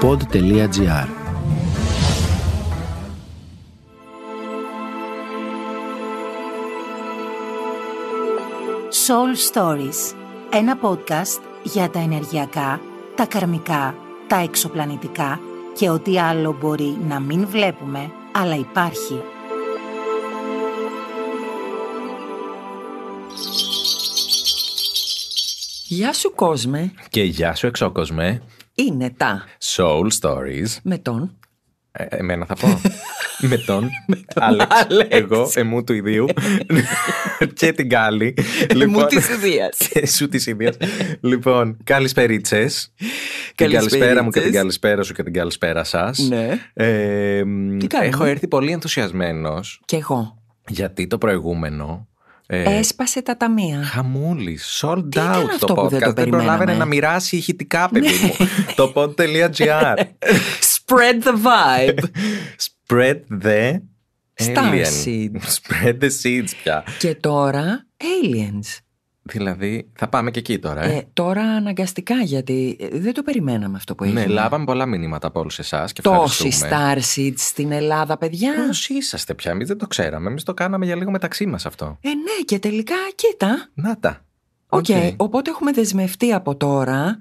pod.gr Soul Stories Ένα podcast για τα ενεργειακά, τα καρμικά, τα εξωπλανητικά και ό,τι άλλο μπορεί να μην βλέπουμε, αλλά υπάρχει. Γεια σου κόσμε. Και γεια σου εξώκοσμε είναι τα Soul Stories με τον ε, εμένα θα πω. με τον Άλεξ. Εγώ, εμού του ιδίου. και την Κάλλη. Εμού λοιπόν, της και Σου της Ιδίας. Λοιπόν, και Την καλησπέρα μου και την καλησπέρα σου και την καλησπέρα σας. Ναι. Ε, Τι έχω έρθει πολύ ενθουσιασμένος. Και εγώ. Γιατί το προηγούμενο ε, Έσπασε τα ταμεία. Χαμούλη. Sold out το podcast. Δεν, το προλάβαινε να μοιράσει ηχητικά, παιδί μου. Ναι. το pod.gr. Spread the vibe. Spread the. Spread the seeds πια. Και τώρα aliens. Δηλαδή, θα πάμε και εκεί τώρα. Ε. ε τώρα αναγκαστικά, γιατί ε, δεν το περιμέναμε αυτό που ναι, έγινε. Ναι, λάβαμε πολλά μηνύματα από όλους εσάς και Τόσοι Starseeds στην Ελλάδα, παιδιά. Πώς είσαστε πια, εμείς δεν το ξέραμε. Εμείς το κάναμε για λίγο μεταξύ μας αυτό. Ε, ναι, και τελικά, κοίτα. Να τα. Οκ, okay. οπότε έχουμε δεσμευτεί από τώρα,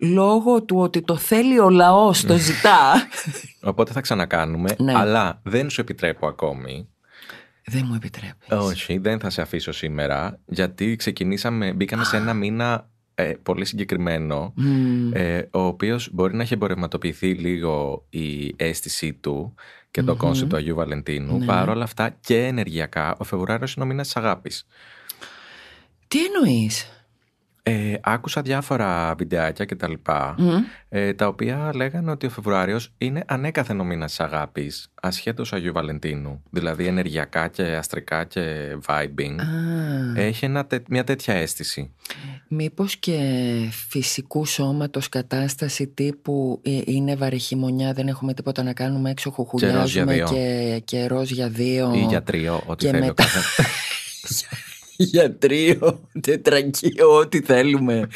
λόγω του ότι το θέλει ο λαός το ναι. ζητά. οπότε θα ξανακάνουμε, ναι. αλλά δεν σου επιτρέπω ακόμη δεν μου επιτρέπεις. Όχι, δεν θα σε αφήσω σήμερα, γιατί ξεκινήσαμε, μπήκαμε σε ένα μήνα ε, πολύ συγκεκριμένο, ε, ο οποίος μπορεί να έχει εμπορευματοποιηθεί λίγο η αίσθησή του και το κονσεπτ του Αγίου Βαλεντίνου. Ναι. Παρ' όλα αυτά και ενεργειακά, ο Φεβρουάριος είναι ο μήνας της αγάπης. Τι εννοείς, ε, άκουσα διάφορα βιντεάκια και τα λοιπά, ε, τα οποία λέγανε ότι ο Φεβρουάριος είναι ανέκαθεν ο μήνας της αγάπης, ασχέτως Αγίου Βαλεντίνου. Δηλαδή ενεργειακά και αστρικά και vibing. Έχει μια τέτοια αίσθηση. Μήπως και φυσικού σώματος κατάσταση τύπου ε, είναι βαρεχημονιά, δεν έχουμε τίποτα να κάνουμε έξω, χουχουλιάζουμε και, και, και ροζ για δύο. Ή για τρίο, ό,τι θέλει ο καθένας. τρίο, τετραγείο, ό,τι θέλουμε.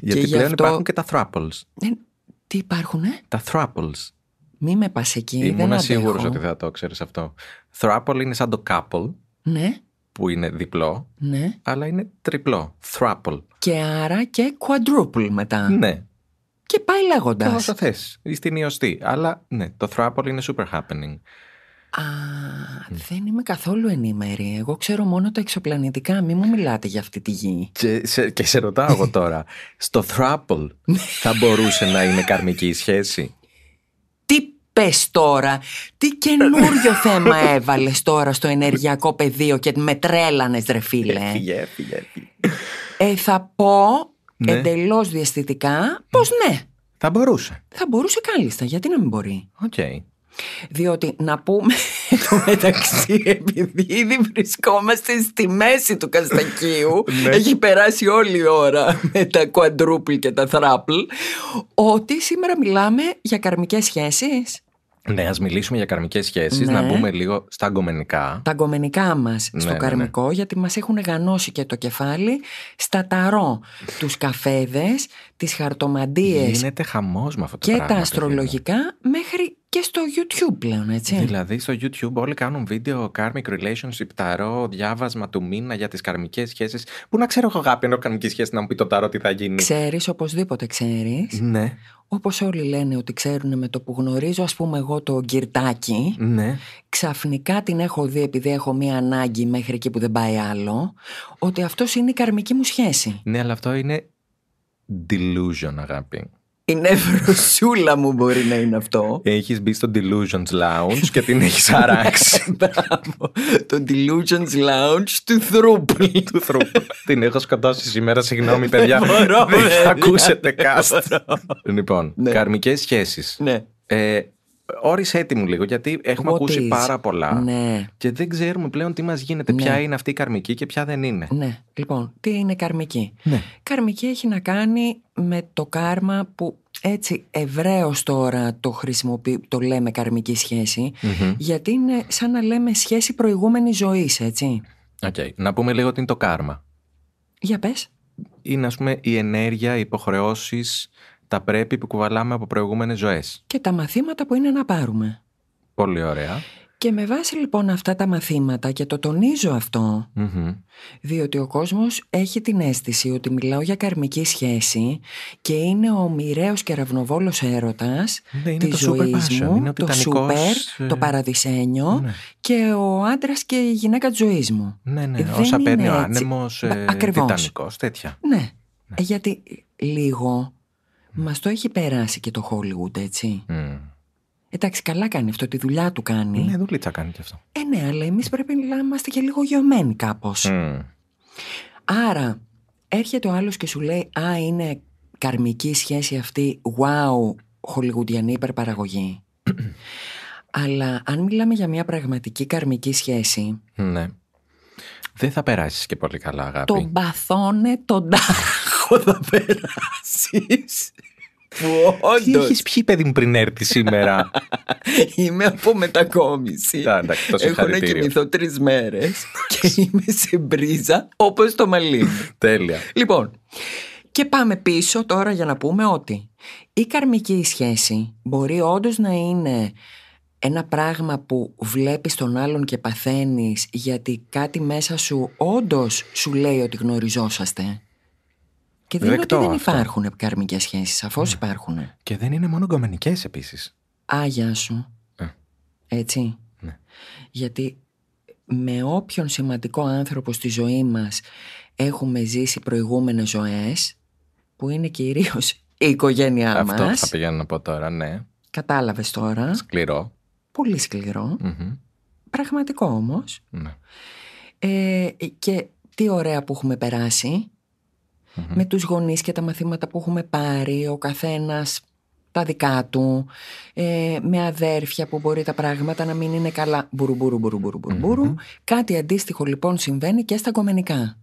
Γιατί πλέον υπάρχουν και τα thrapples. Ε, τι υπάρχουν, ε? Τα thrapples. Μη με πας εκεί, Ήμουν σίγουρος ότι θα το ξέρεις αυτό. Thrapple είναι σαν το couple. Ναι. Που είναι διπλό. Ναι. Αλλά είναι τριπλό. Thrapple. Και άρα και quadruple μετά. Ναι. Και πάει λέγοντας. Όσο θε. Στην ιωστή. Αλλά ναι, το thrapple είναι super happening. Α, δεν είμαι καθόλου ενήμερη. Εγώ ξέρω μόνο τα εξωπλανητικά. Μη μου μιλάτε για αυτή τη γη. Και σε, και σε ρωτάω εγώ τώρα. Στο Thrapple θα μπορούσε να είναι καρμική η σχέση. Τι πες τώρα. Τι καινούριο θέμα έβαλες τώρα στο ενεργειακό πεδίο και με τρέλανες ρε φίλε. Έφυγε, ε, έφυγε, Ε, θα πω ναι. εντελώς διαστητικά πως ναι. Θα μπορούσε. Θα μπορούσε κάλλιστα. Γιατί να μην μπορεί. Οκ. Διότι να πούμε το μεταξύ, επειδή ήδη βρισκόμαστε στη μέση του Καστακίου, ναι. έχει περάσει όλη η ώρα με τα κουαντρούπλ και τα θράπλ, ότι σήμερα μιλάμε για καρμικές σχέσεις. Ναι, ας μιλήσουμε για καρμικές σχέσεις, ναι. να μπούμε λίγο στα αγκομενικά. Τα αγκομενικά μας ναι, στο καρμικό, γιατί μας έχουν γανώσει και το κεφάλι στα ταρό. Τους καφέδες, τις χαρτομαντίες. Γίνεται χαμός με αυτό το Και πράγμα, τα αστρολογικά, μέχρι και στο YouTube πλέον, έτσι. Δηλαδή, στο YouTube όλοι κάνουν βίντεο karmic relationship, ταρό, διάβασμα του μήνα για τις καρμικές σχέσεις. Πού να ξέρω εγώ, αγάπη, ενώ καρμικής σχέσης να μου πει το ταρό τι θα γίνει. Ξέρεις, οπωσδήποτε ξέρεις. Ναι. Όπως όλοι λένε ότι ξέρουν με το που γνωρίζω, ας πούμε, εγώ το γκυρτάκι. Ναι. Ξαφνικά την έχω δει επειδή έχω μία ανάγκη μέχρι εκεί που δεν πάει άλλο. Ότι αυτός είναι η καρμική μου σχέση. Ναι, αλλά αυτό είναι delusion, αγάπη. Η νευροσούλα μου μπορεί να είναι αυτό. Έχεις μπει στο Delusions Lounge και την έχεις αράξει. Το Delusions Lounge του Θρούπλ. Του Θρούπλ. Την έχω σκοτώσει σήμερα. Συγγνώμη, παιδιά. Δεν θα ακούσετε κάστρο. Λοιπόν, καρμικές σχέσεις. Ναι. ναι. Ε, όρισε έτοιμο λίγο, γιατί έχουμε ακούσει πάρα πολλά ναι. και δεν ξέρουμε πλέον τι μας γίνεται, ναι. ποια είναι αυτή η καρμική και ποια δεν είναι. Ναι, λοιπόν, τι είναι καρμική. Καρμική έχει να κάνει με το κάρμα που έτσι ευρέως τώρα το χρησιμοποιεί, το λέμε καρμική γιατί είναι σαν να λέμε σχέση προηγούμενη ζωής, έτσι. Okay. Να πούμε λίγο τι είναι το κάρμα. Για πες. Είναι, ας πούμε, η ενέργεια, οι υποχρεώσεις, τα πρέπει που κουβαλάμε από προηγούμενες ζωές. Και τα μαθήματα που είναι να πάρουμε. Πολύ ωραία. Και με βάση λοιπόν αυτά τα μαθήματα και το τονίζω διότι ο κόσμος έχει την αίσθηση ότι μιλάω για καρμική σχέση και είναι ο μοιραίος κεραυνοβόλος έρωτας ναι, της ζωής μου, το σούπερ, το παραδεισένιο ναι. και ο άντρας και η γυναίκα της ζωής μου. Ναι, ναι, Δεν όσα παίρνει ο άνεμος, ε, τιτανικός, τέτοια. Ναι, ναι, γιατί λίγο mm. μας το έχει περάσει και το Hollywood έτσι. Εντάξει, καλά κάνει αυτό, τη δουλειά του κάνει. Ναι, δουλίτσα κάνει και αυτό. Ε, ναι, αλλά εμείς πρέπει να είμαστε και λίγο γεωμένοι κάπω. Άρα, έρχεται ο άλλος και σου λέει Α, είναι καρμική σχέση αυτή. Wow, χολιγουντιανή υπερπαραγωγή. αλλά αν μιλάμε για μια πραγματική καρμική σχέση. Ναι. Δεν θα περάσεις και πολύ καλά, αγάπη. Τον παθώνε, τον τάχο θα περάσεις που όντως... Τι έχεις πιει παιδί μου πριν έρθει σήμερα. είμαι από μετακόμιση. Έχω να κοιμηθώ τρεις μέρες και είμαι σε μπρίζα όπως το μαλλί. Τέλεια. Λοιπόν, και πάμε πίσω τώρα για να πούμε ότι η καρμική σχέση μπορεί όντως να είναι ένα πράγμα που βλέπεις τον άλλον και παθαίνεις γιατί κάτι μέσα σου όντως σου λέει ότι γνωριζόσαστε και δεν είναι ότι δεν υπάρχουν καρμικέ σχέσεις. Σαφώς ναι. υπάρχουν. Και δεν είναι μόνο γκομενικές επίσης. Άγια σου. Ε. Έτσι. Ναι. Γιατί με όποιον σημαντικό άνθρωπο στη ζωή μας έχουμε ζήσει προηγούμενες ζωές, που είναι κυρίως η οικογένειά Αυτό μας. Αυτό θα πηγαίνω να πω τώρα, ναι. Κατάλαβες τώρα. Σκληρό. Πολύ σκληρό. Πραγματικό όμως. Ναι. Ε, και τι ωραία που έχουμε περάσει Mm-hmm. με τους γονείς και τα μαθήματα που έχουμε πάρει, ο καθένας τα δικά του, ε, με αδέρφια που μπορεί τα πράγματα να μην είναι καλά. Μπουρου, μπουρου, μπουρου, μπουρου, mm-hmm. Κάτι αντίστοιχο λοιπόν συμβαίνει και στα κομμενικά.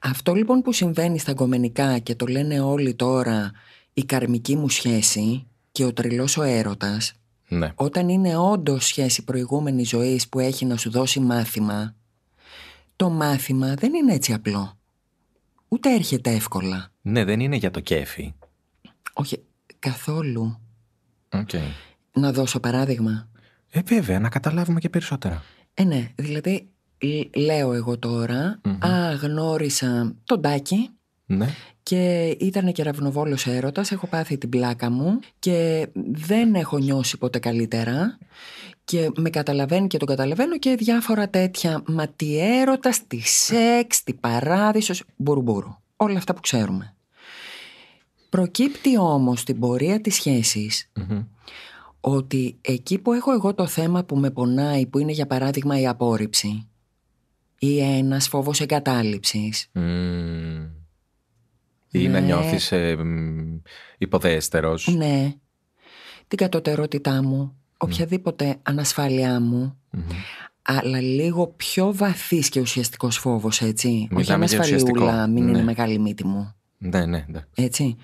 Αυτό λοιπόν που συμβαίνει στα κομμενικά και το λένε όλοι τώρα η καρμική μου σχέση και ο τρελός ο έρωτας, ναι. όταν είναι όντως σχέση προηγούμενη ζωής που έχει να σου δώσει μάθημα, το μάθημα δεν είναι έτσι απλό ούτε έρχεται εύκολα. Ναι, δεν είναι για το κέφι. Όχι, καθόλου. Okay. Να δώσω παράδειγμα. Ε, βέβαια, να καταλάβουμε και περισσότερα. Ε, ναι. Δηλαδή, λέω εγώ τώρα, α, γνώρισα τον Τάκη ναι. και ήταν κεραυνοβόλος έρωτας, έχω πάθει την πλάκα μου και δεν έχω νιώσει ποτέ καλύτερα και με καταλαβαίνει και τον καταλαβαίνω και διάφορα τέτοια. Μα τι έρωτας, τι σεξ, τι παράδεισος, Όλα αυτά που ξέρουμε. Προκύπτει όμως την πορεία της σχεσης ότι εκεί που έχω εγώ το θέμα που με πονάει, που είναι για παράδειγμα η απόρριψη ή ένας φόβος εγκατάληψης. Mm. Ή να ναι. νιώθεις ε, υποδέστερος. Ναι. Την κατωτερότητά μου, οποιαδήποτε ανασφάλειά μου, αλλά λίγο πιο βαθύς και ουσιαστικός φόβος, έτσι. Όχι ανασφαλιούλα, μην ναι. είναι μεγάλη μύτη μου. Ναι, ναι, ναι. Έτσι.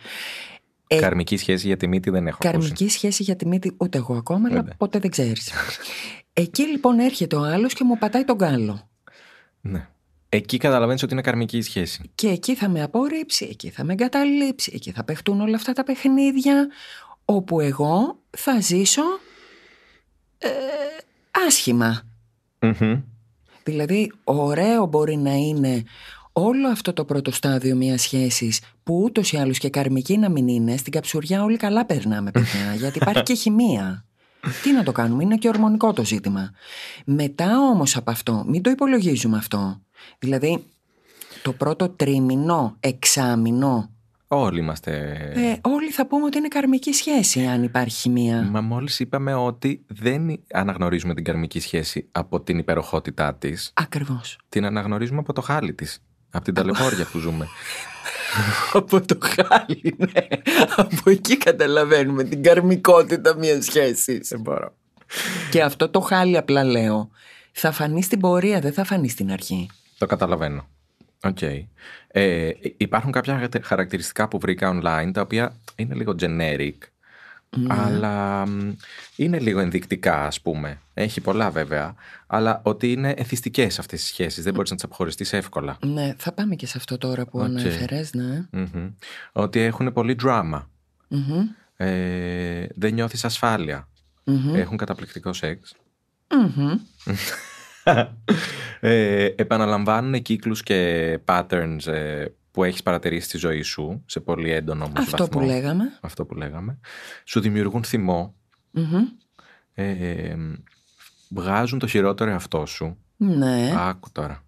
Ε, καρμική σχέση για τη μύτη δεν έχω Καρμική σχέση για τη μύτη ούτε εγώ ακόμα, αλλά ποτέ δεν ξέρεις. Εκεί λοιπόν έρχεται ο άλλος και μου πατάει τον κάλο. Ναι. Εκεί καταλαβαίνεις ότι είναι καρμική σχέση. Και εκεί θα με απορρίψει, εκεί θα με εγκαταλείψει, εκεί θα παιχτούν όλα αυτά τα παιχνίδια, όπου εγώ θα ζήσω ασχημα ε, Δηλαδή, ωραίο μπορεί να είναι όλο αυτό το πρώτο στάδιο μιας σχέσης που ούτως ή άλλως και καρμική να μην είναι, στην καψουριά όλοι καλά περνάμε, παιδιά, γιατί υπάρχει και χημεία. Τι να το κάνουμε, είναι και ορμονικό το ζήτημα. Μετά όμως από αυτό, μην το υπολογίζουμε αυτό. Δηλαδή, το πρώτο τρίμηνο, εξάμηνο Όλοι είμαστε. Ε, όλοι θα πούμε ότι είναι καρμική σχέση, αν υπάρχει μία. Μα μόλις είπαμε ότι δεν αναγνωρίζουμε την καρμική σχέση από την υπεροχότητά της. Ακριβώς. Την αναγνωρίζουμε από το χάλι της. Από την ταλαιπώρια που ζούμε. από το χάλι, ναι. από εκεί καταλαβαίνουμε την καρμικότητα μιας σχέσης. Δεν Και αυτό το χάλι, απλά λέω, θα φανεί στην πορεία, δεν θα φανεί στην αρχή. Το καταλαβαίνω. Ε, υπάρχουν κάποια χαρακτηριστικά που βρήκα online τα οποία είναι λίγο generic ναι. αλλά είναι λίγο ενδεικτικά ας πούμε. Έχει πολλά βέβαια, αλλά ότι είναι εθιστικές αυτές οι σχέσεις, δεν μπορείς να τις αποχωριστείς εύκολα. Ναι, θα πάμε και σε αυτό τώρα που okay. αναφέρες, ναι. Ότι έχουν πολύ drama. Ε, δεν νιώθεις Έχουν καταπληκτικό σεξ. ε, επαναλαμβάνουν κύκλους και patterns ε, που έχεις παρατηρήσει στη ζωή σου σε πολύ έντονο όμως Αυτό βαθμό. που λέγαμε. Αυτό που λέγαμε. Σου δημιουργούν θυμό. Ε, βγάζουν το χειρότερο εαυτό σου. Ναι. Άκου τώρα.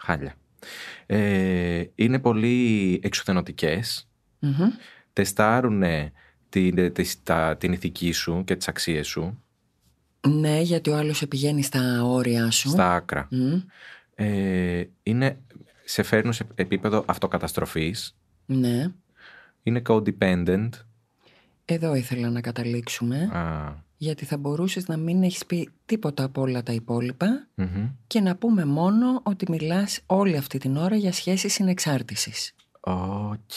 Χάλια. Ε, είναι πολύ εξουθενωτικές. Mm-hmm. Τεστάρουν την, την ηθική σου και τις αξίες σου ναι, γιατί ο άλλος πηγαίνει στα όρια σου. Στα άκρα. Ε, είναι, σε φέρνουν σε επίπεδο αυτοκαταστροφής. Ναι. Είναι codependent. Εδώ ήθελα να καταλήξουμε. Α. Γιατί θα μπορούσες να μην έχεις πει τίποτα από όλα τα υπολοιπα και να πούμε μόνο ότι μιλάς όλη αυτή την ώρα για σχέσεις συνεξάρτησης. Οκ.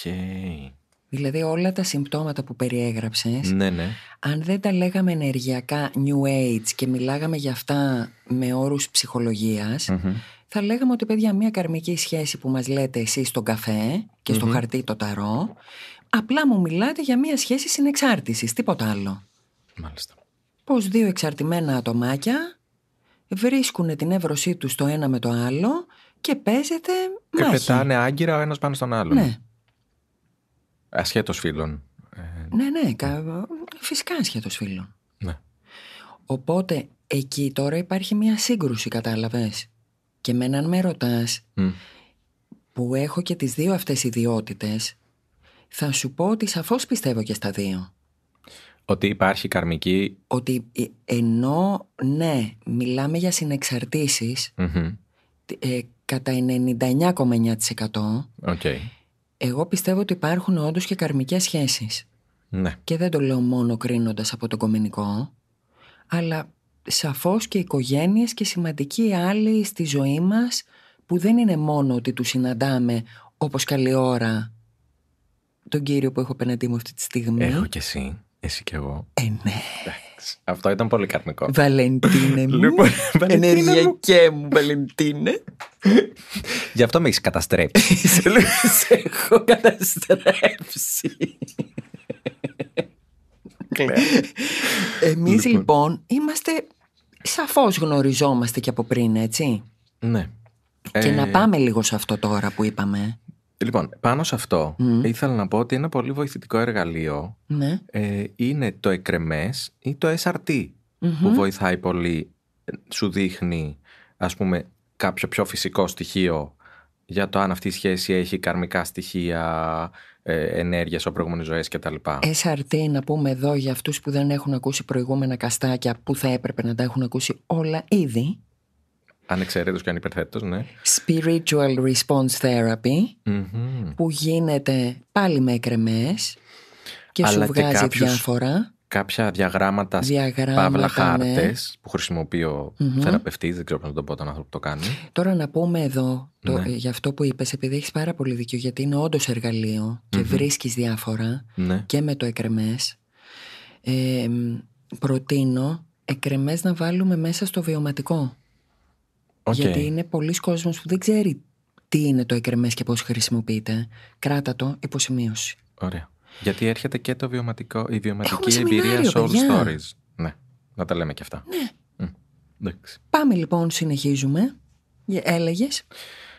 Okay. Δηλαδή όλα τα συμπτώματα που περιέγραψες, ναι, ναι. αν δεν τα λέγαμε ενεργειακά New Age και μιλάγαμε για αυτά με όρους θα λέγαμε ότι παιδιά μια καρμική σχέση που μας λέτε εσείς στον καφέ και στο χαρτί το ταρό, απλά μου μιλάτε για μια σχέση συνεξάρτησης, τίποτα άλλο. Μάλιστα. Πώς δύο εξαρτημένα ατομάκια βρίσκουν την εύρωσή τους το ένα με το άλλο και παίζεται μάχη. Και πετάνε άγκυρα ο ένας πάνω στον άλλο. Ναι. Ασχέτως φίλων. Ε, ναι, ναι, ναι. φυσικά ασχέτως φίλων. Ναι. Οπότε εκεί τώρα υπάρχει μια σύγκρουση, κατάλαβες. Και με έναν με ρωτάς, που έχω και τις δύο αυτές ιδιότητες, θα σου πω ότι σαφώς πιστεύω και στα δύο. Ότι υπάρχει καρμική... Ότι ε, ενώ, ναι, μιλάμε για συνεξαρτησεις ε, κατά 99,9%. Okay. Εγώ πιστεύω ότι υπάρχουν όντως και καρμικές σχέσεις. Ναι. Και δεν το λέω μόνο κρίνοντας από τον κομινικό, αλλά σαφώς και οικογένειες και σημαντικοί άλλοι στη ζωή μας που δεν είναι μόνο ότι τους συναντάμε όπως καλή ώρα τον κύριο που έχω απέναντί μου αυτή τη στιγμή. Έχω κι εσύ. Εσύ κι εγώ. Ε, ναι. Αυτό ήταν πολύ καρμικό. Βαλεντίνε μου. Λοιπόν, ενεργειακέ μου, Βαλεντίνε. Γι' αυτό με έχεις καταστρέψει. Σε έχω καταστρέψει. Εμείς λοιπόν. λοιπόν. είμαστε. Σαφώς γνωριζόμαστε και από πριν, έτσι. Ναι. Και να ε, πάμε λίγο σε αυτό τώρα που είπαμε. Λοιπόν, πάνω σε αυτό ήθελα να πω ότι ένα πολύ βοηθητικό εργαλείο ναι. ε, είναι το εκρεμές ή το SRT που βοηθάει πολύ, σου δείχνει ας πούμε κάποιο πιο φυσικό στοιχείο για το αν αυτή η σχέση έχει καρμικά στοιχεία, ε, ενέργειας από προηγούμενες ζωές κτλ. SRT, να πούμε εδώ για αυτούς που δεν έχουν ακούσει προηγούμενα καστάκια που θα έπρεπε να τα έχουν ακούσει όλα ήδη. Ανεξαιρέτως και ανυπερθέτως, ναι. Spiritual Response Therapy, mm που γίνεται πάλι με εκρεμές και σου βγάζει διάφορα. Κάποια διαγράμματα, διαγράμματα παύλα ναι. χάρτες που χρησιμοποιεί ο mm δεν ξέρω πώς να το πω τον άνθρωπο που το κάνει. Τώρα να πούμε εδώ, το, ναι. για αυτό που είπες, επειδή έχεις πάρα πολύ δίκιο, γιατί είναι όντως εργαλείο και mm βρίσκεις διάφορα ναι. και με το εκρεμές. Ε, προτείνω εκρεμές να βάλουμε μέσα στο βιωματικό. Okay. Γιατί είναι πολλοί κόσμος που δεν ξέρει τι είναι το εκρεμέ και πώς χρησιμοποιείται. Κράτα το υποσημείωση. Ωραία. Γιατί έρχεται και το βιωματικό, η βιωματική εμπειρία soul stories. Ναι, να τα λέμε και αυτά. Ναι. Mm. Πάμε λοιπόν, συνεχίζουμε. Ε, Έλεγες.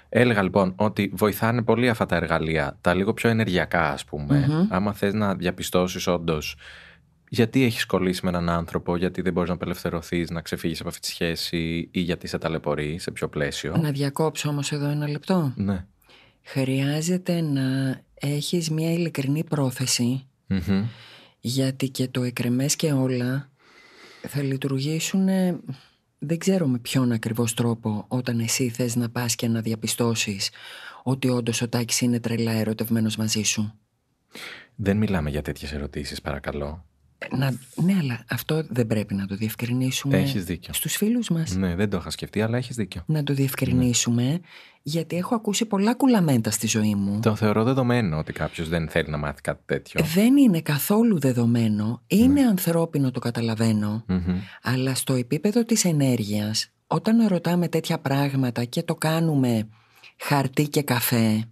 Έλεγα λοιπόν ότι βοηθάνε πολύ αυτά τα εργαλεία, τα λίγο πιο ενεργειακά ας πουμε Άμα θες να διαπιστώσεις όντως γιατί έχεις κολλήσει με έναν άνθρωπο, γιατί δεν μπορείς να απελευθερωθείς, να ξεφύγεις από αυτή τη σχέση ή γιατί σε ταλαιπωρεί, σε πιο πλαίσιο. Να διακόψω όμως εδώ ένα λεπτό. Ναι. Χρειάζεται να έχεις μια ειλικρινή πρόθεση, γιατί και το εκρεμές και όλα θα λειτουργήσουν ε, δεν ξέρω με ποιον ακριβώς τρόπο όταν εσύ θες να πά και να διαπιστώσεις ότι όντως ο Τάκης είναι τρελά ερωτευμένος μαζί σου. Δεν μιλάμε για τέτοιες ερωτήσεις, παρακαλώ. Να, ναι, αλλά αυτό δεν πρέπει να το διευκρινίσουμε έχεις δίκιο. στους φίλους μας. Ναι, δεν το είχα σκεφτεί, αλλά έχεις δίκιο. Να το διευκρινίσουμε, γιατί έχω ακούσει πολλά κουλαμέντα στη ζωή μου. Το θεωρώ δεδομένο ότι κάποιος δεν θέλει να μάθει κάτι τέτοιο. Δεν είναι καθόλου δεδομένο, είναι ναι. ανθρώπινο το καταλαβαινω αλλά στο επίπεδο της ενέργειας, όταν ρωτάμε τέτοια πράγματα και το κάνουμε χαρτί και καφέ...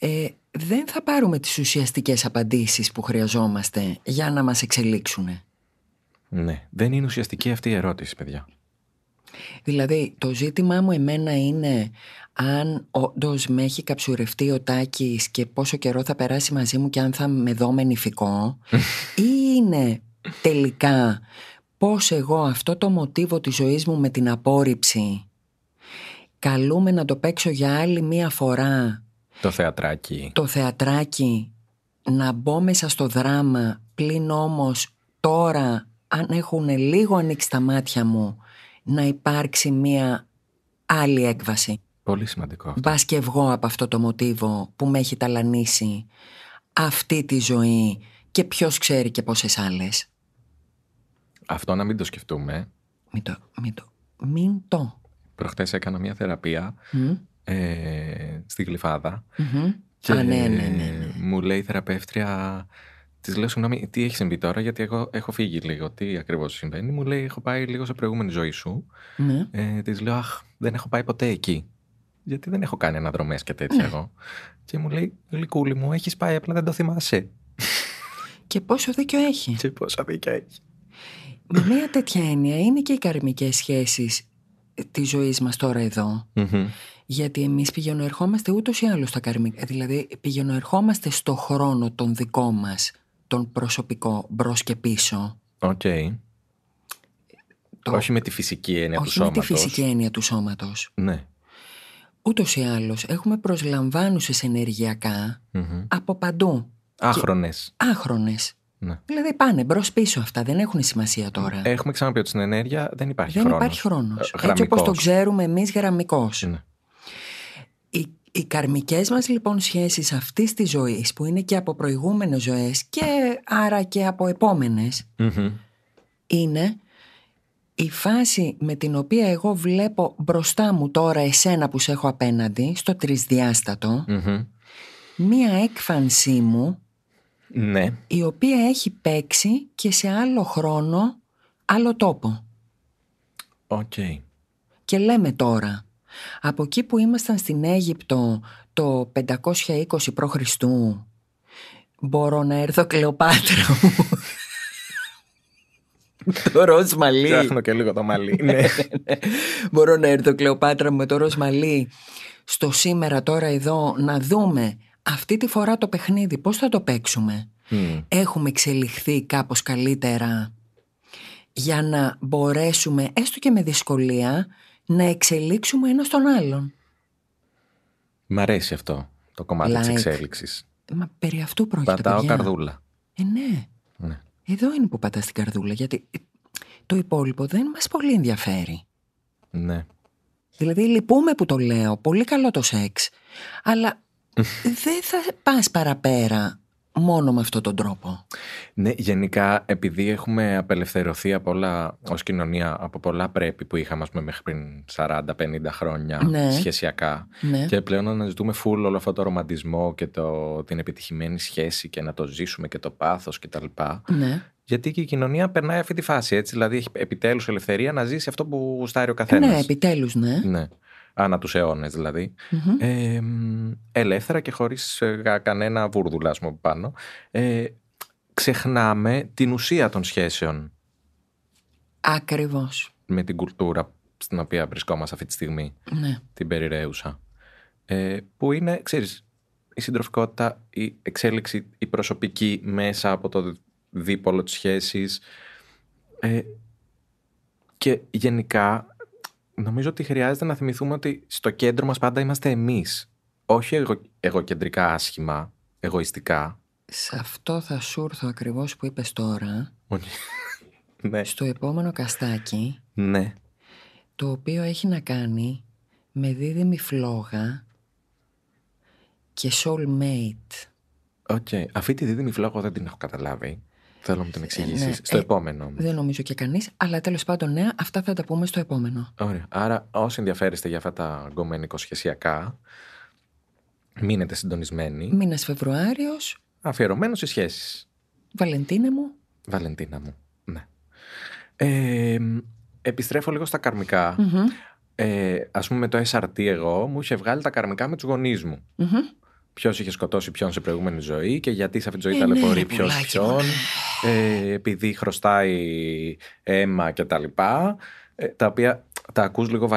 Ε, δεν θα πάρουμε τις ουσιαστικές απαντήσεις που χρειαζόμαστε για να μας εξελίξουν. Ναι, δεν είναι ουσιαστική αυτή η ερώτηση, παιδιά. Δηλαδή, το ζήτημά μου εμένα είναι αν όντως με έχει καψουρευτεί ο Τάκης και πόσο καιρό θα περάσει μαζί μου και αν θα με δω με ή είναι τελικά πώς εγώ αυτό το μοτίβο της ζωής μου με την απόρριψη καλούμε να το παίξω για άλλη μία φορά το θεατράκι. Το θεατράκι να μπω μέσα στο δράμα πλην όμως τώρα αν έχουν λίγο ανοίξει τα μάτια μου να υπάρξει μία άλλη έκβαση. Πολύ σημαντικό αυτό. Μπας και εγώ από αυτό το μοτίβο που με έχει ταλανίσει αυτή τη ζωή και ποιος ξέρει και πόσες άλλες. Αυτό να μην το σκεφτούμε. Μην το, μην το, μην το. Προχτές έκανα μια θεραπεία ε, στην γλυφαδα mm-hmm. Και Α, ναι ναι, ναι, ναι, ναι, μου λέει η θεραπεύτρια, της λέω συγγνώμη, τι έχεις συμβεί τώρα, γιατί εγώ έχω φύγει λίγο. Τι ακριβώς συμβαίνει. Μου λέει, έχω πάει λίγο σε προηγούμενη ζωή σου. Ναι. Ε, της λέω, Αχ, δεν έχω πάει ποτέ εκεί. Γιατί δεν έχω κάνει αναδρομές και τέτοια ε. εγώ. Και μου λέει, Γλυκούλη μου, έχεις πάει, απλά δεν το θυμάσαι. και πόσο δίκιο έχει. Και πόσο δίκιο έχει. Με μια τέτοια έννοια είναι και οι καρμικές σχέσεις της ζωής μας τώρα εδώ. Γιατί εμείς πηγαινοερχόμαστε ούτως ή άλλως στα καρμικά. Δηλαδή, πηγαινοερχόμαστε στο χρόνο τον δικό μας, τον προσωπικό, μπρος και πίσω. Οκ. Okay. Το... Όχι με τη φυσική έννοια Όχι του σώματο. Όχι με τη φυσική έννοια του σώματος. Ναι. Ούτως ή άλλως έχουμε προσλαμβάνουσες από παντού. Άχρονε. Και... Άχρονες. Ναι. Δηλαδή πάνε μπρο-πίσω αυτά, δεν έχουν σημασία τώρα. Έχουμε ξαναπεί ότι στην ενέργεια δεν υπάρχει χρόνο. Δεν υπάρχει χρόνος. Ε, Έτσι όπως το ξέρουμε εμείς γραμμικός. Ναι. Οι, οι καρμικές μας λοιπόν σχέσεις αυτής της ζωής που είναι και από προηγούμενες ζωές και άρα και από είναι η φάση με την οποία εγώ βλέπω μπροστά μου τώρα εσένα που σε έχω απέναντι στο τρισδιαστατο μία έκφανσή μου ναι. η οποία έχει παίξει και σε άλλο χρόνο άλλο τόπο. Οκ. Και λέμε τώρα από εκεί που ήμασταν στην Αίγυπτο το 520 π.Χ. Μπορώ να έρθω Κλεοπάτρα μου. το ροζ μαλλί. Ψάχνω και λίγο το μαλλί. Ναι. ναι. Μπορώ να έρθω Κλεοπάτρα μου με το ροζ μαλλί. Στο σήμερα τώρα εδώ να δούμε αυτή τη φορά το παιχνίδι πώς θα το παίξουμε. Έχουμε εξελιχθεί κάπως καλύτερα για να μπορέσουμε έστω και με δυσκολία να εξελίξουμε ένα τον άλλον. Μ' αρέσει αυτό το κομμάτι like. της εξέλιξης. Μα περί αυτού πρόκειται. Πατάω καρδούλα. Ε, ναι. ναι. Εδώ είναι που πατάς την καρδούλα, γιατί το υπόλοιπο δεν μας πολύ ενδιαφέρει. Ναι. Δηλαδή, λυπούμε που το λέω. Πολύ καλό το σεξ. Αλλά δεν θα πας παραπέρα μόνο με αυτόν τον τρόπο. Ναι, γενικά επειδή έχουμε απελευθερωθεί από όλα ως κοινωνία από πολλά πρέπει που είχαμε πούμε, μέχρι πριν 40-50 χρόνια ναι. σχεσιακά ναι. και πλέον αναζητούμε φουλ όλο αυτό το ρομαντισμό και το, την επιτυχημένη σχέση και να το ζήσουμε και το πάθος κτλ. Ναι. Γιατί και η κοινωνία περνάει αυτή τη φάση, έτσι. Δηλαδή, έχει επιτέλους ελευθερία να ζήσει αυτό που στάρει ο καθένα. Ναι, επιτέλους, ναι. ναι ανά τους αιώνες δηλαδή. ελεύθερα και χωρίς ε, κανένα βούρδουλα πάνω, ε, ξεχνάμε την ουσία των σχέσεων. Ακριβώς. Με την κουλτούρα στην οποία βρισκόμαστε αυτή τη στιγμή, ναι. την περιραίουσα. Ε, που είναι, ξέρεις, η συντροφικότητα, η εξέλιξη, η προσωπική μέσα από το δίπολο της σχέσης. Ε, και γενικά νομίζω ότι χρειάζεται να θυμηθούμε ότι στο κέντρο μας πάντα είμαστε εμείς. Όχι εγω, εγωκεντρικά άσχημα, εγωιστικά. Σε αυτό θα σου έρθω ακριβώς που είπες τώρα. ναι. Στο επόμενο καστάκι. Ναι. Το οποίο έχει να κάνει με δίδυμη φλόγα και soulmate. Οκ. Okay. Αυτή τη δίδυμη φλόγα δεν την έχω καταλάβει. Θέλω να μου την ε, εξηγήσεις. Ναι. Στο ε, επόμενο. Δεν νομίζω και κανείς, αλλά τέλος πάντων, ναι, αυτά θα τα πούμε στο επόμενο. Ωραία. Άρα, όσοι ενδιαφέρεστε για αυτά τα γκομμένικο σχεσιακα μείνετε συντονισμένοι. Μήνας Φεβρουάριος. Αφιερωμένος σε σχέσεις. Βαλεντίνα μου. Βαλεντίνα μου, ναι. επιστρέφω λίγο στα καρμικα Α ε, ας πούμε το SRT εγώ μου είχε βγάλει τα καρμικά με τους γονείς μου ποιος είχε σκοτώσει ποιον σε προηγούμενη ζωή και γιατί σε αυτή τη ζωή ε, ταλαιπωρεί ναι, ποιον. Ναι. Ε, επειδή χρωστάει αίμα κτλ. Τα, λοιπά, ε, τα οποία τα ακούς λίγο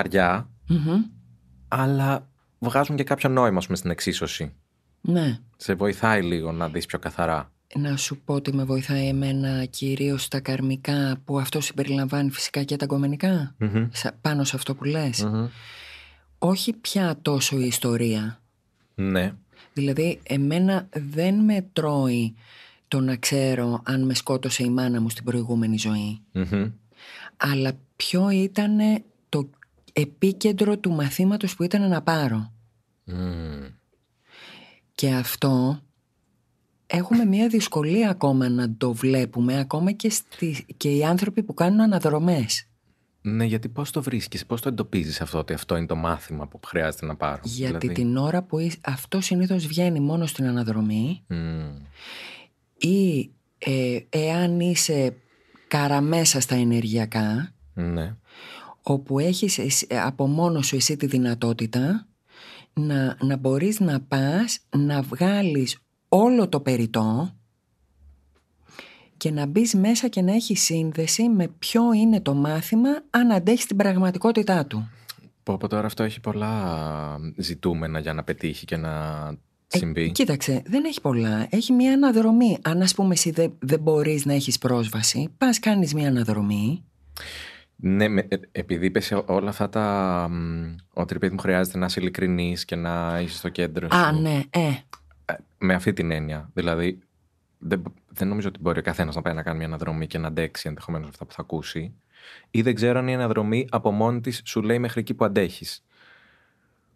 αλλά βγάζουν και κάποιο νόημα πούμε, στην εξίσωση. Ναι. Σε βοηθάει λίγο να δεις πιο καθαρά. Να σου πω ότι με βοηθάει εμένα κυρίως τα καρμικά που αυτό συμπεριλαμβάνει φυσικά και τα κομμενικα πάνω σε αυτό που λες. Όχι πια τόσο η ιστορία. Ναι. Δηλαδή εμένα δεν με τρώει το να ξέρω αν με σκότωσε η μάνα μου στην προηγούμενη Αλλά ποιο ήταν το επίκεντρο του μαθήματος που ήταν να πάρω. Και αυτό έχουμε μια δυσκολία ακόμα να το βλέπουμε, ακόμα και, στη και οι άνθρωποι που κάνουν αναδρομές. Ναι, γιατί πώς το βρίσκεις, πώς το εντοπίζεις αυτό, ότι αυτό είναι το μάθημα που χρειάζεται να πάρω. Γιατί δηλαδή... την ώρα που αυτό συνήθως βγαίνει μόνο στην αναδρομή ή ε, εάν είσαι καραμέσα στα ενεργειακά, ναι. όπου έχεις από μόνο σου εσύ τη δυνατότητα να, να μπορείς να πας, να βγάλεις όλο το περιτό και να μπεις μέσα και να έχεις σύνδεση με ποιο είναι το μάθημα αν αντέχεις την πραγματικότητά του. Πω, από τώρα αυτό έχει πολλά ζητούμενα για να πετύχει και να ε, συμβεί. κοίταξε, δεν έχει πολλά. Έχει μια αναδρομή. Αν ας πούμε εσύ δεν δε μπορείς να έχεις πρόσβαση, πας κάνεις μια αναδρομή. Ναι, ε, επειδή είπες όλα αυτά τα. Ότι μου χρειάζεται να είσαι και να είσαι στο κέντρο. Α, ναι, ε. ε. Με αυτή την έννοια. Δηλαδή, δεν, δεν νομίζω ότι μπορεί ο καθένας να πάει να κάνει μια αναδρομή και να αντέξει ενδεχομένως αυτά που θα ακούσει. Ή δεν ξέρω αν η αναδρομή από μόνη της σου λέει μέχρι εκεί που αντέχεις.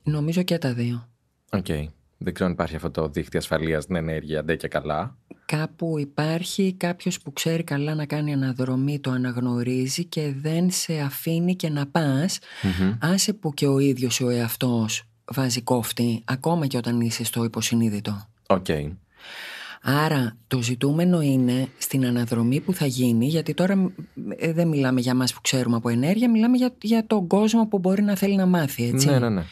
Νομίζω και τα δύο. Οκ. Okay. Δεν ξέρω αν υπάρχει αυτό το δίχτυ ασφαλείας στην ενέργεια, αντέ και καλά. Κάπου υπάρχει κάποιος που ξέρει καλά να κάνει αναδρομή, το αναγνωρίζει και δεν σε αφήνει και να πας. Mm-hmm. Άσε που και ο ίδιος ο εαυτός βάζει κόφτη, ακόμα και όταν είσαι στο υποσυνείδητο. Οκ. Okay. Άρα το ζητούμενο είναι στην αναδρομή που θα γίνει, γιατί τώρα ε, δεν μιλάμε για μας που ξέρουμε από ενέργεια, μιλάμε για, για τον κόσμο που μπορεί να θέλει να μάθει, έτσι. Ναι, ναι, ναι.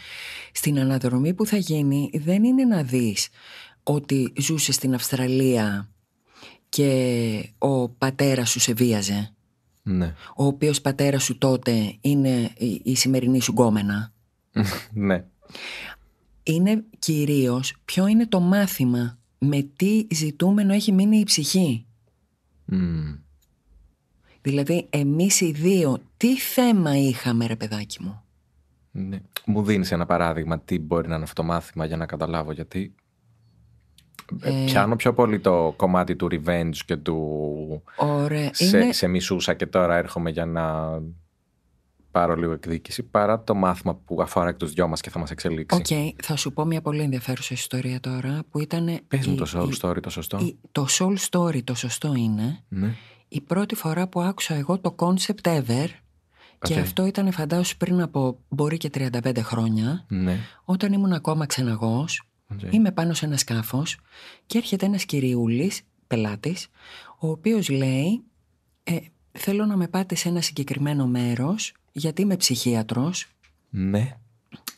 Στην αναδρομή που θα γίνει δεν είναι να δεις ότι ζούσε στην Αυστραλία και ο πατέρας σου σε βίαζε. Ναι. Ο οποίος πατέρας σου τότε είναι η σημερινή σου γκόμενα. ναι. Είναι κυρίως ποιο είναι το μάθημα με τι ζητούμενο έχει μείνει η ψυχή. Δηλαδή, εμείς οι δύο, τι θέμα είχαμε ρε παιδάκι μου. Ναι. Μου δίνεις ένα παράδειγμα, τι μπορεί να είναι αυτό το μάθημα για να καταλάβω γιατί... Ε, ε. Πιάνω πιο πολύ το κομμάτι του revenge και του Ωραία. σε, είναι... σε μισούσα και τώρα έρχομαι για να πάρω λίγο εκδίκηση παρά το μάθημα που αφορά και του δυο μας και θα μας εξελίξει. Οκ, okay, θα σου πω μια πολύ ενδιαφέρουσα ιστορία τώρα που ήταν. Πες μου το soul story, το σωστό. το soul story, το σωστό είναι. Ναι. Η πρώτη φορά που άκουσα εγώ το concept ever. Και αυτό ήταν φαντάζομαι πριν από μπορεί και 35 χρόνια. Ναι. Όταν ήμουν ακόμα ξεναγός, okay. είμαι πάνω σε ένα σκάφος και έρχεται ένας κυριούλης, πελάτης, ο οποίος λέει ε, θέλω να με πάτε σε ένα συγκεκριμένο μέρος γιατί είμαι ψυχίατρος. Ναι.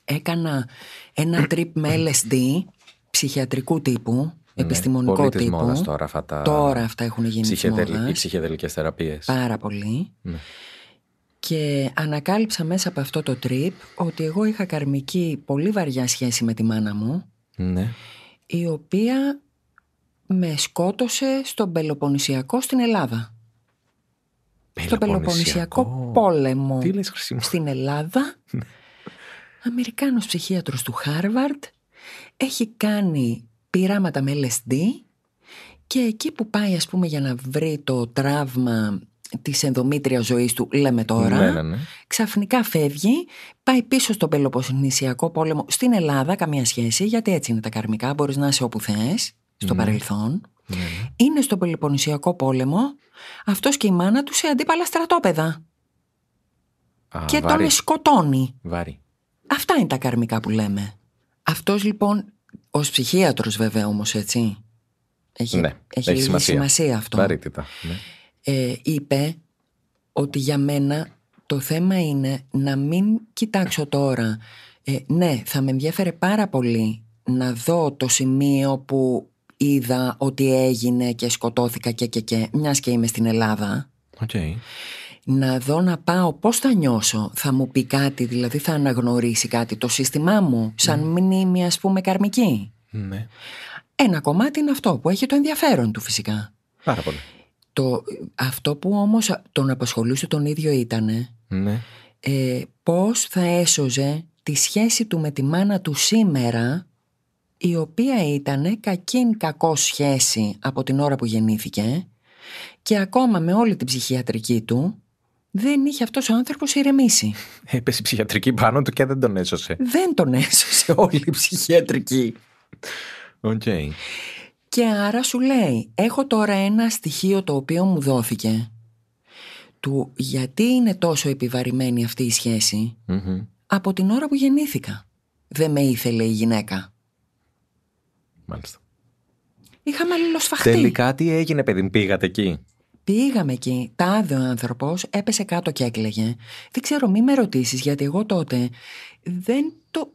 Έκανα ένα trip με LSD, ψυχιατρικού τύπου, ναι, επιστημονικό τύπου. Μόδας τώρα, αυτά τώρα αυτά έχουν γίνει ψυχεδελ... Οι ψυχεδελικές θεραπείες. Πάρα πολύ. Ναι. Και ανακάλυψα μέσα από αυτό το trip ότι εγώ είχα καρμική πολύ βαριά σχέση με τη μάνα μου. Ναι. Η οποία με σκότωσε στον Πελοποννησιακό στην Ελλάδα. Πελοποννησιακό... Πελοποννησιακό πόλεμο στην Ελλάδα. Ναι. Αμερικάνος ψυχίατρος του Χάρβαρντ έχει κάνει πειράματα με LSD και εκεί που πάει ας πούμε για να βρει το τραύμα της ενδομήτριας ζωής του λέμε τώρα ναι, ναι, ξαφνικά φεύγει πάει πίσω στον Πελοποννησιακό πόλεμο στην Ελλάδα καμία σχέση γιατί έτσι είναι τα καρμικά μπορείς να είσαι όπου θες στο παρελθόν ναι. Είναι στον Πελοποννησιακό πόλεμο, αυτός και η μάνα του σε αντίπαλα στρατόπεδα. και τον σκοτώνει. Βάρη. Αυτά είναι τα καρμικά που λέμε. Αυτός λοιπόν, ως ψυχίατρος βέβαια όμως έτσι, έχει, ναι, έχει, σημασία. αυτό. Βαρύτητα. Ναι. Ε, είπε ότι για μένα το θέμα είναι να μην κοιτάξω τώρα. Ε, ναι, θα με ενδιαφέρε πάρα πολύ να δω το σημείο που είδα ότι έγινε και σκοτώθηκα και και και, μιας και είμαι στην Ελλάδα. Να δω να πάω πώς θα νιώσω, θα μου πει κάτι, δηλαδή θα αναγνωρίσει κάτι το σύστημά μου, σαν mm. μνήμη ας πούμε καρμική. Ναι. Ένα κομμάτι είναι αυτό που έχει το ενδιαφέρον του φυσικά. Πάρα πολύ. Το, αυτό που όμως τον απασχολούσε τον ίδιο ήτανε mm. πώς θα έσωζε τη σχέση του με τη μάνα του σήμερα η οποία ήταν κακήν κακό σχέση από την ώρα που γεννήθηκε και ακόμα με όλη την ψυχιατρική του δεν είχε αυτός ο άνθρωπος ηρεμήσει. Έπεσε ψυχιατρική πάνω του και δεν τον έσωσε. Δεν τον έσωσε όλη η ψυχιατρική. Οκ. Και άρα σου λέει, έχω τώρα ένα στοιχείο το οποίο μου δόθηκε του γιατί είναι τόσο επιβαρημένη αυτή η σχεση από την ώρα που γεννήθηκα. Δεν με ήθελε η γυναίκα. Μάλιστα. Είχαμε αλληλοσφαχτεί. Τελικά τι έγινε, παιδί μου, πήγατε εκεί. Πήγαμε εκεί. Τάδε ο άνθρωπος έπεσε κάτω και έκλαιγε. Δεν ξέρω, μη με ρωτήσεις, γιατί εγώ τότε δεν το.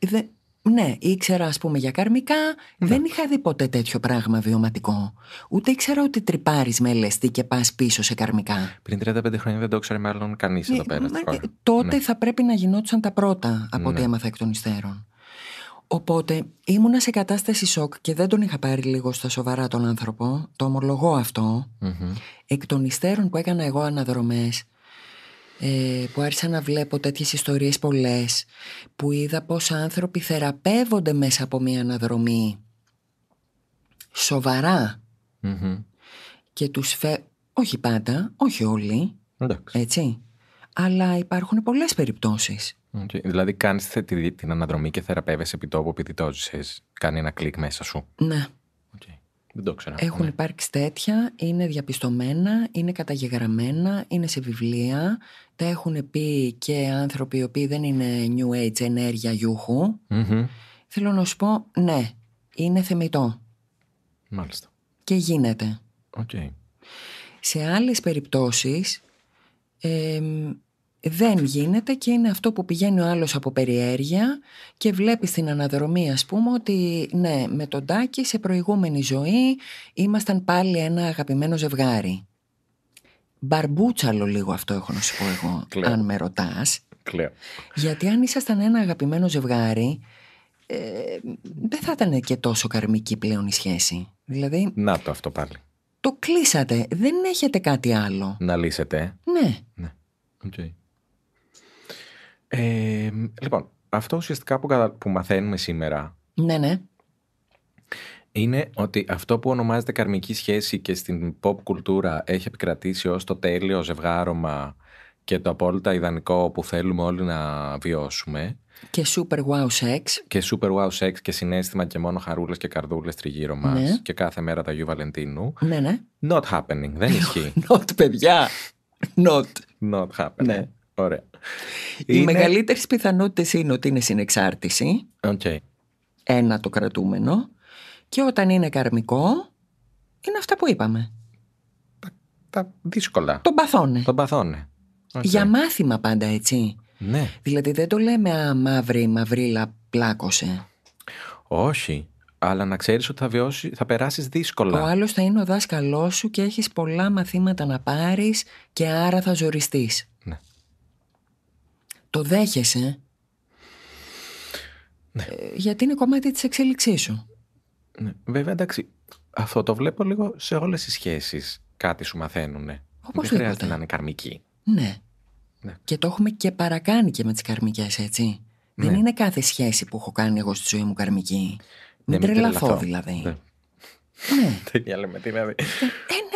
Δεν, ναι, ήξερα ας πούμε για καρμικά, ναι. δεν είχα δει ποτέ τέτοιο πράγμα βιωματικό. Ούτε ήξερα ότι τρυπάρεις με λεστή και πά πίσω σε καρμικά. Πριν 35 χρόνια δεν το ήξερε μάλλον κανείς ναι, εδώ πέρα. Ε, τότε ναι. θα πρέπει να γινόντουσαν τα πρώτα από ό,τι έμαθα εκ των υστέρων. Οπότε ήμουνα σε κατάσταση σοκ και δεν τον είχα πάρει λίγο στα σοβαρά τον άνθρωπο, το ομολογώ αυτό. Εκ των υστέρων που έκανα εγώ αναδρομές, ε, που άρχισα να βλέπω τέτοιες ιστορίες πολλές, που είδα πως άνθρωποι θεραπεύονται μέσα από μια αναδρομή και τους φε... όχι πάντα, όχι όλοι, Εντάξει. έτσι αλλά υπάρχουν πολλές περιπτώσεις. Okay. Δηλαδή, κάνεις την αναδρομή και θεραπεύεσαι επί τόπου επειδή το ζησε. Κάνει ένα κλικ μέσα σου. Ναι. Okay. Δεν το ξέρω. Έχουν ναι. υπάρξει τέτοια, είναι διαπιστωμένα, είναι καταγεγραμμένα, είναι σε βιβλία. Τα έχουν πει και άνθρωποι οι οποίοι δεν είναι new age ενέργεια Θέλω να σου πω, ναι, είναι θεμητό. Μάλιστα. Και γίνεται. Okay. Σε άλλες περιπτώσεις δεν γίνεται και είναι αυτό που πηγαίνει ο άλλος από περιέργεια και βλέπει στην αναδρομή ας πούμε ότι ναι με τον Τάκη σε προηγούμενη ζωή ήμασταν πάλι ένα αγαπημένο ζευγάρι. Μπαρμπούτσαλο λίγο αυτό έχω να σου πω εγώ αν με ρωτάς. Κλαίω. Γιατί αν ήσασταν ένα αγαπημένο ζευγάρι ε, δεν θα ήταν και τόσο καρμική πλέον η σχέση. Δηλαδή, να το αυτό πάλι. Το κλείσατε. Δεν έχετε κάτι άλλο. Να λύσετε. Ναι. ναι. Okay λοιπόν, αυτό ουσιαστικά που, μαθαίνουμε σήμερα. Ναι, ναι. Είναι ότι αυτό που ονομάζεται καρμική σχέση και στην pop κουλτούρα έχει επικρατήσει ως το τέλειο ζευγάρωμα και το απόλυτα ιδανικό που θέλουμε όλοι να βιώσουμε. Και super wow sex. Και super wow sex και συνέστημα και μόνο χαρούλες και καρδούλες τριγύρω μας. Ναι. Και κάθε μέρα τα γιου Βαλεντίνου. Ναι, ναι. Not happening. Δεν ισχύει. Not, παιδιά. Not. Not happening. Ναι. Ωραία. Οι είναι... μεγαλύτερες πιθανότητες είναι ότι είναι συνεξάρτηση. Okay. Ένα το κρατούμενο. Και όταν είναι καρμικό, είναι αυτά που είπαμε. Τα, δύσκολα. Τον παθώνε. Τον παθώνε. Για μάθημα πάντα, έτσι. Ναι. Δηλαδή δεν το λέμε α, μαύρη, μαυρίλα, πλάκωσε. Όχι. Αλλά να ξέρεις ότι θα, βιώσει, θα περάσεις δύσκολα. Ο άλλος θα είναι ο δάσκαλός σου και έχεις πολλά μαθήματα να πάρεις και άρα θα ζοριστείς το δέχεσαι. Ναι. Ε, γιατί είναι κομμάτι της εξέλιξής σου. Ναι. Βέβαια, εντάξει, αυτό το βλέπω λίγο σε όλες τις σχέσεις. Κάτι σου μαθαίνουν. Όπως Δεν χρειάζεται να είναι καρμική. Ναι. ναι. Και το έχουμε και παρακάνει και με τις καρμικές, έτσι. Ναι. Δεν είναι κάθε σχέση που έχω κάνει εγώ στη ζωή μου καρμική. Ναι, μην τρελαθώ δηλαδή. Ναι. ναι. τι να λέμε, τι να Ε,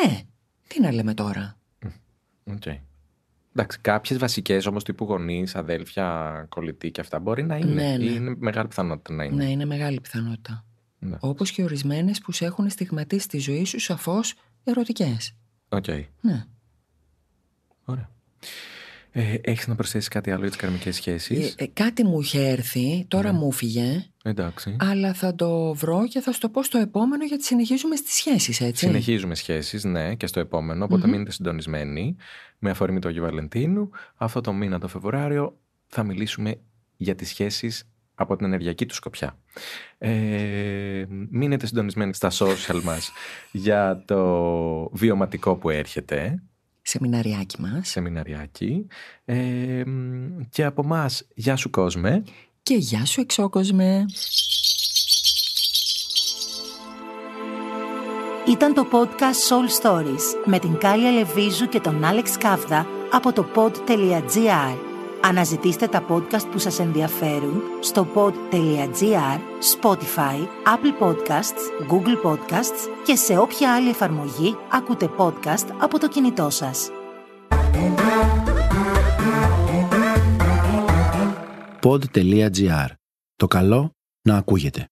ναι. Τι να λέμε τώρα. Okay. Εντάξει, κάποιες βασικές όμως τύπου γονείς, αδέλφια, κολλητοί και αυτά μπορεί να είναι. Ναι, ναι. είναι μεγάλη πιθανότητα να είναι. Ναι, είναι μεγάλη πιθανότητα. Ναι. Όπως και ορισμένες που σε έχουν στιγματίσει τη ζωή σου σαφώς ερωτικές. Οκ. Okay. Ναι. Ωραία. Ε, Έχεις να προσθέσεις κάτι άλλο για τις καρμικές σχέσεις. Ε, ε, κάτι μου είχε έρθει, τώρα ναι. μου φύγε. Εντάξει. Αλλά θα το βρω και θα σου το πω στο επόμενο γιατί συνεχίζουμε στις σχέσεις, έτσι. Συνεχίζουμε σχέσεις, ναι, και στο επόμενο. Οπότε mm-hmm. μείνετε συντονισμένοι με αφορμή του Αγίου Βαλεντίνου. Αυτό το μήνα, το Φεβρουάριο, θα μιλήσουμε για τις σχέσεις από την ενεργειακή του σκοπιά. Ε, μείνετε συντονισμένοι στα social μας για το βιωματικό που έρχεται. Σεμιναριάκι μας. Σεμιναριάκι. Ε, και από εμάς, γεια σου κόσμε. Και γεια σου εξώκοσμε. Ήταν το podcast Soul Stories με την Κάλια Λεβίζου και τον Άλεξ Κάβδα από το pod.gr. Αναζητήστε τα podcast που σας ενδιαφέρουν στο pod.gr, Spotify, Apple Podcasts, Google Podcasts και σε όποια άλλη εφαρμογή ακούτε podcast από το κινητό σας. Pod.gr. Το καλό να ακούγεται.